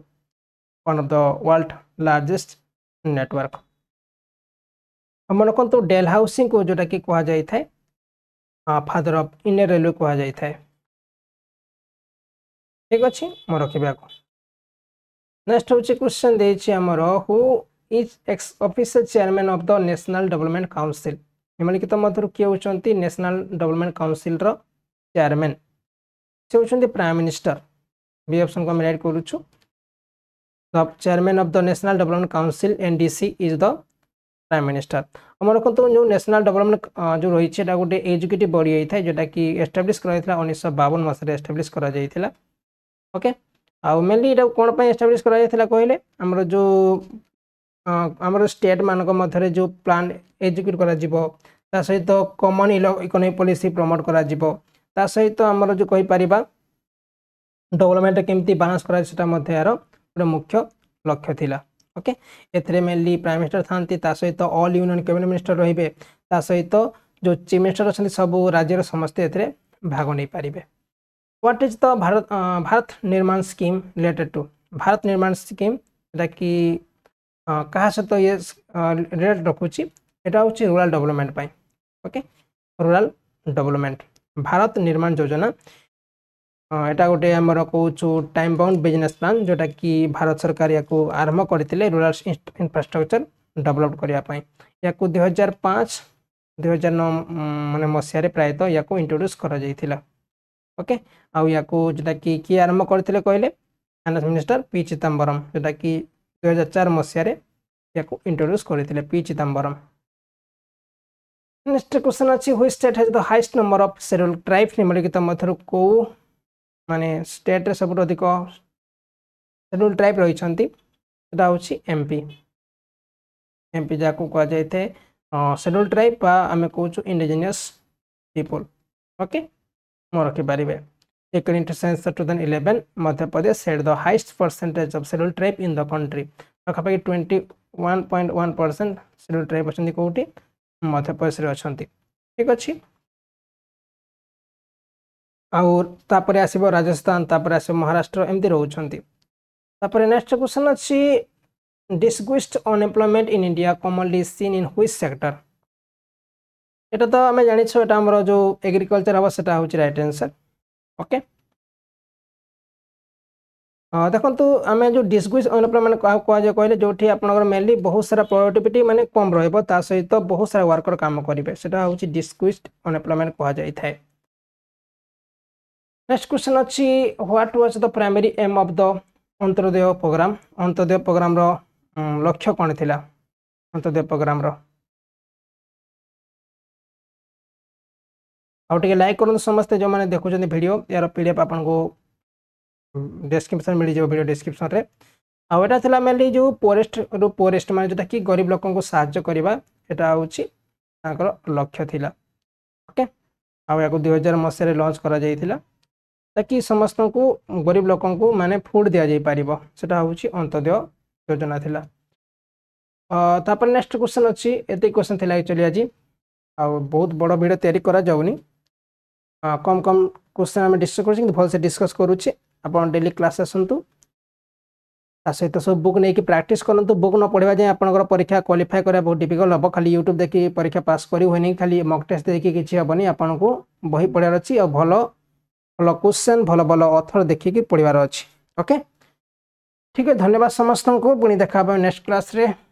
one of the world largest network मन रखु डेल हाउसिंग को जोटा कि कह जाए फादर अफ इंडियन रेलवे कह जाए ठीक अच्छे मैं रखा नेक्स्ट हूँ क्वेश्चन देमर who is ex official chairman of the national development council निम्नलिखित मध्य किए होती national development council chairman C होती प्राइम मिनिस्टर बी ऑप्शन को आम एड कर chairman of the national development council NDC is the prime minister आम रखु जो नेशनल डेवलपमेंट जो रही है गोटे एजुकेट बड़ी होता है जोटा कि एस्टाब्लीश कर उन्नीस बावन मसीह कर ओके आउ मेनली कौन पर एस्टाब्लीश कर कहले आमर जो ଆମର ଷ୍ଟେଟ୍ମାନଙ୍କ ମଧ୍ୟରେ ଯେଉଁ ପ୍ଲାନ୍ ଏକ୍ଜିକ୍ୟୁଟ୍ କରାଯିବ ତା ସହିତ କମନ୍ ଇକୋନୋମିକ୍ ପଲିସି ପ୍ରମୋଟ୍ କରାଯିବ ତା ସହିତ ଆମର ଯେଉଁ କହିପାରିବା ଡେଭଲପମେଣ୍ଟ କେମିତି ବାଲାନ୍ସ କରାଯିବ ସେଟା ମଧ୍ୟ ଏହାର ଗୋଟେ ମୁଖ୍ୟ ଲକ୍ଷ୍ୟ ଥିଲା ଓକେ ଏଥିରେ ମେନଲି ପ୍ରାଇମ୍ ମିନିଷ୍ଟର ଥାନ୍ତି ତା ସହିତ ଅଲ୍ ୟୁନିୟନ୍ କ୍ୟାବିନେଟ୍ ମିନିଷ୍ଟର ରହିବେ ତା ସହିତ ଯେଉଁ ଚିଫ୍ ମିନିଷ୍ଟର ଅଛନ୍ତି ସବୁ ରାଜ୍ୟର ସମସ୍ତେ ଏଥିରେ ଭାଗ ନେଇପାରିବେ what is the Bharat Bharat Nirman scheme related two Bharat Nirman scheme ଯେଉଁଟାକି କାହା ସହିତ ଇଏ ରିଲେଟ୍ ରଖୁଛି এটা হচ্ছে রুরাল ডেভেলপমেন্ট পাই okay rural development Bharat Nirman Yojana এটা গোটে আমার কৌছু টাইম বাউন্ড বিজনেস প্লান যেটা কি ভারত সরকার ইয়াকু আরম্ভ করে রুরাল ইনফ্রাস্ট্রকচর ডেভেলপ করা ইয়াকু দুই হাজার পাঁচ দুই হাজার ন মানে মশায় প্রায়ত ইয়াকু ইন্ট্রোড্যুস করা যাই ওকে আউ ইয়াকু যেটা কি কি আরম্ভ করে কহিলে ফাইনান্স মিনিষ্টর পি চিদম্বরম যেটা কি ଦୁଇହଜାର ଚାରି ମସିହାରେ ଏହାକୁ ଇଣ୍ଟ୍ରୋଡ୍ୟୁସ୍ କରିଥିଲେ ପି ଚିଦାମ୍ବରମ୍ ନେକ୍ସଟ କ୍ୱେଶ୍ଚନ୍ ଅଛି which state has the highest number of ସେରୁଲ ଟ୍ରାଇବ୍ ନିମ୍ନଲିଖିତ ମଧ୍ୟରୁ କେଉଁ ମାନେ ଷ୍ଟେଟ୍ରେ ସବୁଠୁ ଅଧିକ ସେରୁଲ ଟ୍ରାଇବ୍ ରହିଛନ୍ତି ସେଟା ହେଉଛି ଏମ୍ପି ଏମ୍ପି ଯାହାକୁ କୁହାଯାଇଥାଏ ସେରୁଲ ଟ୍ରାଇବ୍ ବା ଆମେ କହୁଛୁ ଇଣ୍ଡିଜିନିୟସ୍ ପିପୁଲ୍ ଓକେ ମୁଁ ରଖିପାରିବେ According to census 2011, Madhya Pradesh had the highest percentage of scheduled tribe in the country. ପାଖାପାଖି twenty one point one percent scheduled tribe ଅଛନ୍ତି କେଉଁଠି ମଧ୍ୟପ୍ରଦେଶରେ ଅଛନ୍ତି ଠିକ୍ ଅଛି ଆଉ ତାପରେ ଆସିବ ରାଜସ୍ଥାନ ତାପରେ ଆସିବ ମହାରାଷ୍ଟ୍ର ଏମିତି ରହୁଛନ୍ତି ତାପରେ ନେକ୍ସଟ କ୍ୱେଶ୍ଚନ୍ ଅଛି disguised unemployment in India commonly seen in which sector এটা তো আমি জানিছ এটা আমার যে এগ্রিকলচার হব সেটা হচ্ছে রাইট আনসার ओके देखु आम जो डिस्गुज अनुप्रमाण कहुए कहे जो आप मेनली बहुत सारा प्रडक्टिविटी मानते कम रहा सहित बहुत सारा वर्कर कम करेंगे सेस्गुज अनुप्लयमेंट कहुए नेक्स्ट क्वेश्चन अच्छी what was the primary aim of the Antyodaya programme Antyodaya programme लक्ष्य कौन थी अंतोदय प्रोग्राम्र ଆଉ ଟିକେ ଲାଇକ୍ କରନ୍ତୁ ସମସ୍ତେ ଯେଉଁମାନେ ଦେଖୁଛନ୍ତି ଭିଡ଼ିଓ ଏହାର ପି ଡି ଏଫ୍ ଆପଣଙ୍କୁ ଡେସ୍କ୍ରିପସନ୍ ମିଳିଯିବ ଭିଡ଼ିଓ ଡେସ୍କ୍ରିପସନ୍ରେ ଆଉ ଏଇଟା ଥିଲା ମେନଲି ଯେଉଁ ପୋରେଷ୍ଟରୁ ପୋରେଷ୍ଟ ମାନେ ଯେଉଁଟାକି ଗରିବ ଲୋକଙ୍କୁ ସାହାଯ୍ୟ କରିବା ଏଇଟା ହେଉଛି ତାଙ୍କର ଲକ୍ଷ୍ୟ ଥିଲା ଓକେ ଆଉ ଏହାକୁ ଦୁଇ ହଜାର ମସିହାରେ ଲଞ୍ଚ କରାଯାଇଥିଲା ତାକି ସମସ୍ତଙ୍କୁ ଗରିବ ଲୋକଙ୍କୁ ମାନେ ଫୁଡ଼ ଦିଆଯାଇପାରିବ ସେଟା ହେଉଛି ଅନ୍ତୋଦୟ ଯୋଜନା ଥିଲା ତାପରେ ନେକ୍ସଟ କ୍ୱେଶ୍ଚନ୍ ଅଛି ଏତିକି କ୍ୱେଶ୍ଚନ୍ ଥିଲା ଆକ୍ଚୁଆଲି ଆଜି ଆଉ ବହୁତ ବଡ଼ ଭିଡ଼ିଓ ତିଆରି କରାଯାଉନି কম কম কোশ্চেন আমি ଡିସ୍କସ୍ କରୁଛି କିନ୍ତୁ ଭଲସେ ଡିସ୍କସ୍ କରୁଛି ଆପଣ ଡେଲି କ୍ଲାସ୍ ଆସନ୍ତୁ ତା ସହିତ ସବୁ ବୁକ୍ ନେଇକି ପ୍ରାକ୍ଟିସ୍ କରନ୍ତୁ ବୁକ୍ ନ ପଢ଼ିବା ଯାଏଁ ଆପଣଙ୍କର ପରୀକ୍ଷା କ୍ୱାଲିଫାଏ କରିବା ବହୁତ ଡିଫିକଲ୍ଟ ହେବ ଖାଲି ୟୁଟ୍ୟୁବ୍ ଦେଖି ପରୀକ୍ଷା ପାସ୍ କରି ହୁଏନି ଖାଲି ମକ୍ ଟେଷ୍ଟ ଦେଖି କିଛି ହେବନି ଆପଣଙ୍କୁ ବହି ପଢ଼ିବାର ଅଛି ଆଉ ଭଲ ଭଲ କୋଶ୍ଚେନ୍ ଭଲ ଭଲ ଅଥର ଦେଖିକି ପଢ଼ିବାର ଅଛି ଓକେ ଠିକ୍ ଅଛି ଧନ୍ୟବାଦ ସମସ୍ତଙ୍କୁ ପୁଣି ଦେଖା ହେବ ନେକ୍ସଟ କ୍ଲାସ୍ରେ